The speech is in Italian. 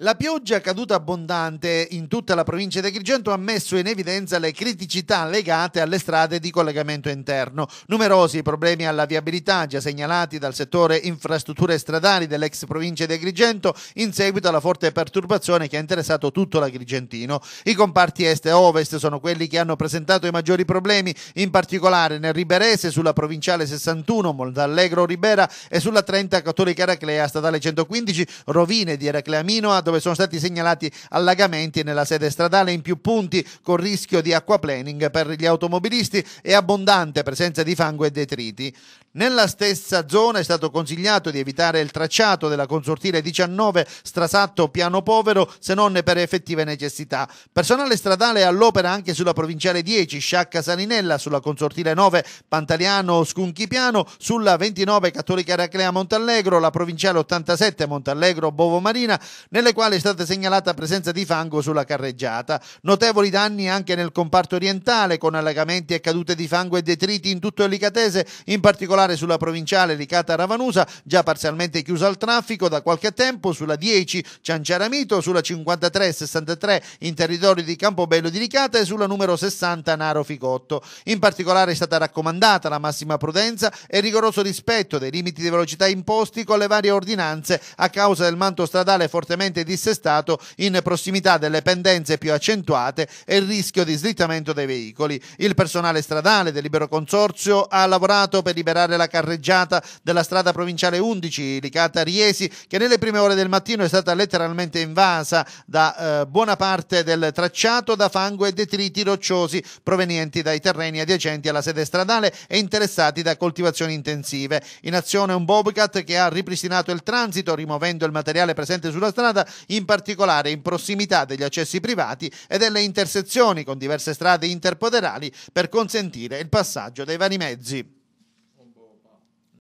La pioggia caduta abbondante in tutta la provincia di Agrigento ha messo in evidenza le criticità legate alle strade di collegamento interno. Numerosi problemi alla viabilità già segnalati dal settore infrastrutture stradali dell'ex provincia di Agrigento in seguito alla forte perturbazione che ha interessato tutto l'Agrigentino. I comparti est e ovest sono quelli che hanno presentato i maggiori problemi, in particolare nel Riberese, sulla provinciale 61 Moldallegro Ribera e sulla 30 Cattolica Eraclea, statale 115, rovine di Eracleamino ad dove sono stati segnalati allagamenti nella sede stradale in più punti con rischio di acquaplaning per gli automobilisti e abbondante presenza di fango e detriti. Nella stessa zona è stato consigliato di evitare il tracciato della consortile 19 Strasatto Piano Povero se non per effettive necessità. Personale stradale è all'opera anche sulla provinciale 10 Sciacca Saninella, sulla consortile 9 Pantaliano Scunchipiano, sulla 29 Cattolica Eraclea Montallegro, la provinciale 87 Montallegro Bovo Marina, nelle quale è stata segnalata presenza di fango sulla carreggiata. Notevoli danni anche nel comparto orientale, con allagamenti e cadute di fango e detriti in tutto il Licatese, in particolare sulla provinciale Licata Ravanusa, già parzialmente chiusa al traffico da qualche tempo, sulla 10 Cianciaramito, sulla 53 e 63 in territorio di Campobello di Licata e sulla numero 60 Naro Ficotto. In particolare è stata raccomandata la massima prudenza e rigoroso rispetto dei limiti di velocità imposti con le varie ordinanze a causa del manto stradale fortemente dissestato in prossimità delle pendenze più accentuate e il rischio di slittamento dei veicoli. Il personale stradale del Libero Consorzio ha lavorato per liberare la carreggiata della strada provinciale 11, Licata Riesi, che nelle prime ore del mattino è stata letteralmente invasa da eh, buona parte del tracciato da fango e detriti rocciosi provenienti dai terreni adiacenti alla sede stradale e interessati da coltivazioni intensive. In azione un Bobcat che ha ripristinato il transito rimuovendo il materiale presente sulla strada in particolare in prossimità degli accessi privati e delle intersezioni con diverse strade interpoderali per consentire il passaggio dei vari mezzi.